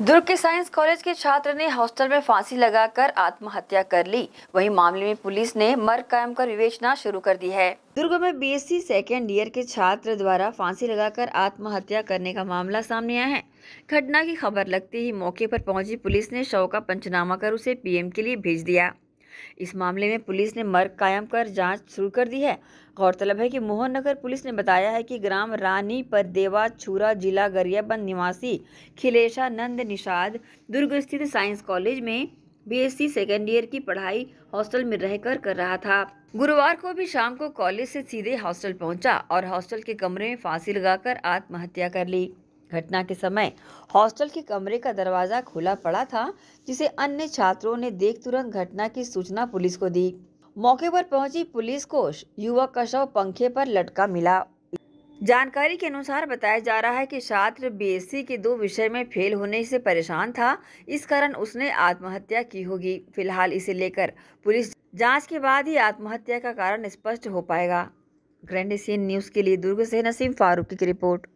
दुर्ग के science college के छात्र ने हॉस्टल में फांसी लगाकर आत्महत्या कर ली वहीं मामले में पुलिस ने मर कायम कर विवेचना शुरू कर दी है दुर्ग में बीएससी सेकेंड ईयर के छात्र द्वारा फांसी लगाकर आत्महत्या करने का मामला सामने आया है घटना की खबर लगते ही मौके पर पहुंची पुलिस ने शव का पंचनामा कर उसे पीएम के लिए भेज दिया इस मामले में पुलिस ने मर्ग कायम कर जांच शुरू कर दी है गौरतलब है कि मोहन नगर पुलिस ने बताया है कि ग्राम रानी पर देवा छूरा जिला गरियाबंद निवासी खिलेशा नंद निषाद दुर्ग स्थित साइंस कॉलेज में बीएससी सेकेंड ईयर की पढ़ाई हॉस्टल में रहकर कर रहा था गुरुवार को भी शाम को कॉलेज से सीधे हॉस्टल पहुंचा और हॉस्टल के कमरे में फांसी लगाकर आत्महत्या कर ली घटना के समय हॉस्टल के कमरे का दरवाजा खुला पड़ा था जिसे अन्य छात्रों ने देख तुरंत घटना की सूचना पुलिस को दी मौके पर पहुंची पुलिस को युवक का शव पंखे पर लटका मिला जानकारी के अनुसार बताया जा रहा है कि छात्र बीएससी के दो विषय में फेल होने से परेशान था इस कारण उसने आत्महत्या की होगी फिलहाल इसे लेकर पुलिस जांच के बाद ही आत्महत्या का कारण स्पष्ट हो पाएगा ग्रैंड एशियन न्यूज़ के लिए दुर्ग से नसीम फारूकी की रिपोर्ट